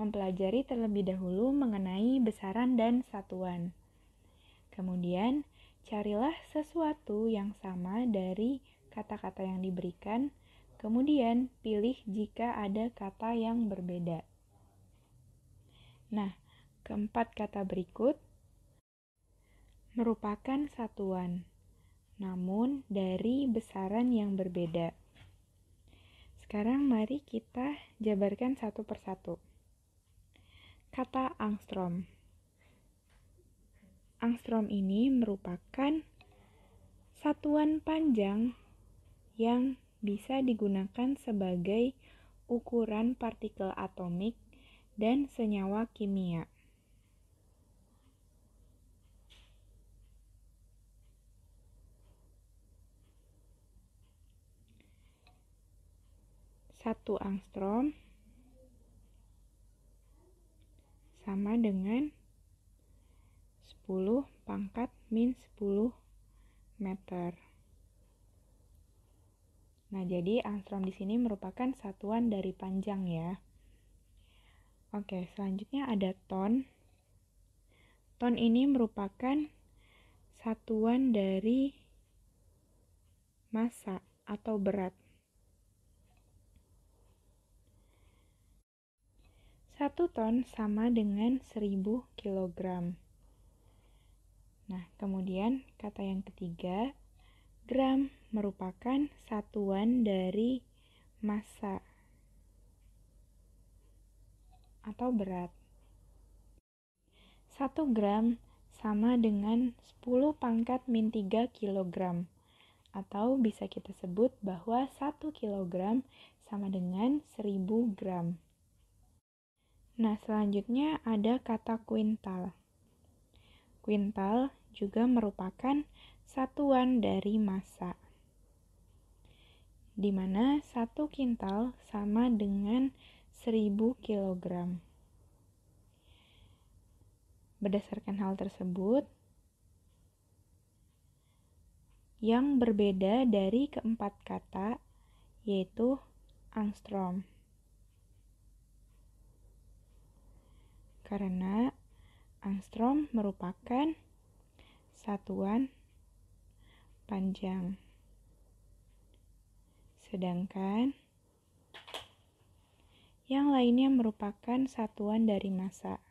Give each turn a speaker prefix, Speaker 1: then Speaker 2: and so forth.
Speaker 1: mempelajari terlebih dahulu mengenai besaran dan satuan. Kemudian, carilah sesuatu yang sama dari kata-kata yang diberikan, kemudian pilih jika ada kata yang berbeda. Nah, keempat kata berikut merupakan satuan, namun dari besaran yang berbeda. Sekarang mari kita jabarkan satu persatu kata angstrom. Angstrom ini merupakan satuan panjang yang bisa digunakan sebagai ukuran partikel atomik dan senyawa kimia. Satu angstrom sama dengan 10 pangkat min 10 meter. Nah, jadi angstrom di sini merupakan satuan dari panjang ya. Oke, selanjutnya ada ton. Ton ini merupakan satuan dari massa atau berat. 1 ton sama dengan 1000 kg. Nah, kemudian kata yang ketiga, gram merupakan satuan dari massa atau berat. 1 gram sama dengan 10 pangkat min 3 kg atau bisa kita sebut bahwa 1 kg sama dengan 1000 gram. Nah, selanjutnya ada kata kuintal. Kuintal juga merupakan satuan dari massa. Di mana satu kintal sama dengan 1000 kg. Berdasarkan hal tersebut, yang berbeda dari keempat kata yaitu angstrom. karena angstrom merupakan satuan panjang. Sedangkan yang lainnya merupakan satuan dari massa.